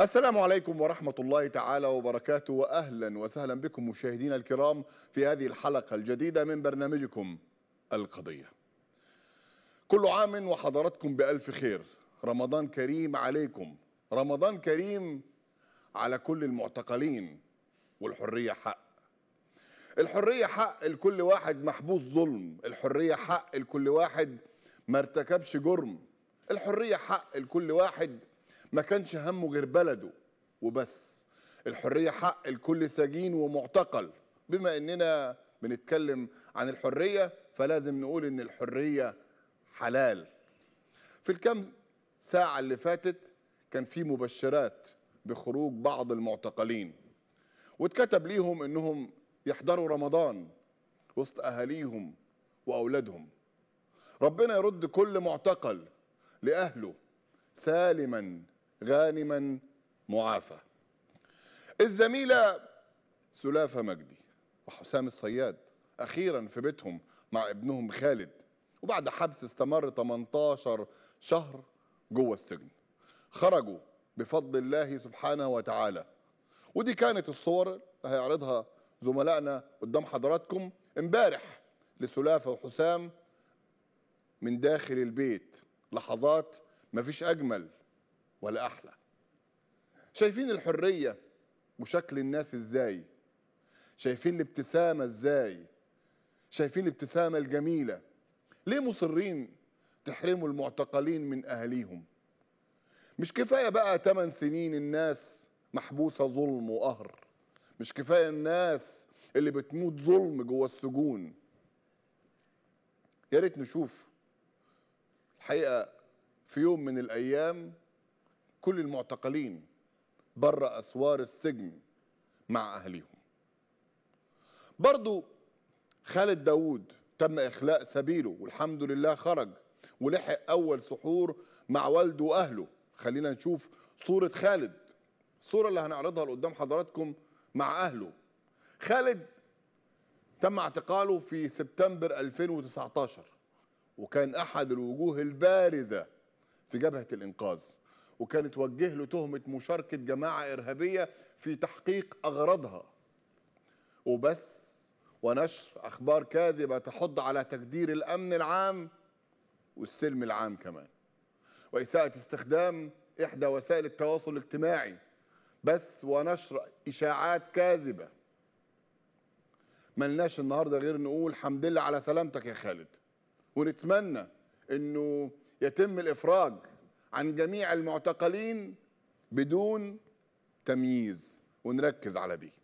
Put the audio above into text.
السلام عليكم ورحمة الله تعالى وبركاته وأهلا وسهلا بكم مشاهدينا الكرام في هذه الحلقة الجديدة من برنامجكم القضية كل عام وحضراتكم بألف خير رمضان كريم عليكم رمضان كريم على كل المعتقلين والحرية حق الحرية حق لكل واحد محبوس ظلم الحرية حق لكل واحد ما ارتكبش جرم الحرية حق لكل واحد ما كانش همه غير بلده وبس الحرية حق لكل سجين ومعتقل بما اننا بنتكلم عن الحرية فلازم نقول ان الحرية حلال في الكم ساعة اللي فاتت كان في مبشرات بخروج بعض المعتقلين واتكتب ليهم انهم يحضروا رمضان وسط اهاليهم واولادهم ربنا يرد كل معتقل لاهله سالما غانما معافى الزميلة سلافة مجدي وحسام الصياد أخيرا في بيتهم مع ابنهم خالد وبعد حبس استمر 18 شهر جوه السجن خرجوا بفضل الله سبحانه وتعالى ودي كانت الصور اللي هيعرضها زملائنا قدام حضراتكم امبارح لسلافة وحسام من داخل البيت لحظات ما فيش أجمل ولا أحلى شايفين الحرية وشكل الناس إزاي شايفين الابتسامة إزاي شايفين الابتسامة الجميلة ليه مصرين تحرموا المعتقلين من أهليهم مش كفاية بقى 8 سنين الناس محبوسة ظلم وقهر مش كفاية الناس اللي بتموت ظلم جوه السجون يا ريت نشوف الحقيقة في يوم من الأيام كل المعتقلين بره أسوار السجن مع أهليهم برضو خالد داوود تم إخلاء سبيله والحمد لله خرج ولحق أول سحور مع والده وأهله خلينا نشوف صورة خالد الصورة اللي هنعرضها لقدام حضراتكم مع أهله خالد تم اعتقاله في سبتمبر 2019 وكان أحد الوجوه البارزة في جبهة الإنقاذ وكان توجه له تهمه مشاركه جماعه ارهابيه في تحقيق اغراضها وبس ونشر اخبار كاذبه تحض على تقدير الامن العام والسلم العام كمان واساءه استخدام احدى وسائل التواصل الاجتماعي بس ونشر اشاعات كاذبه ملناش النهارده غير نقول حمد لله على سلامتك يا خالد ونتمنى انه يتم الافراج عن جميع المعتقلين بدون تمييز ونركز على دي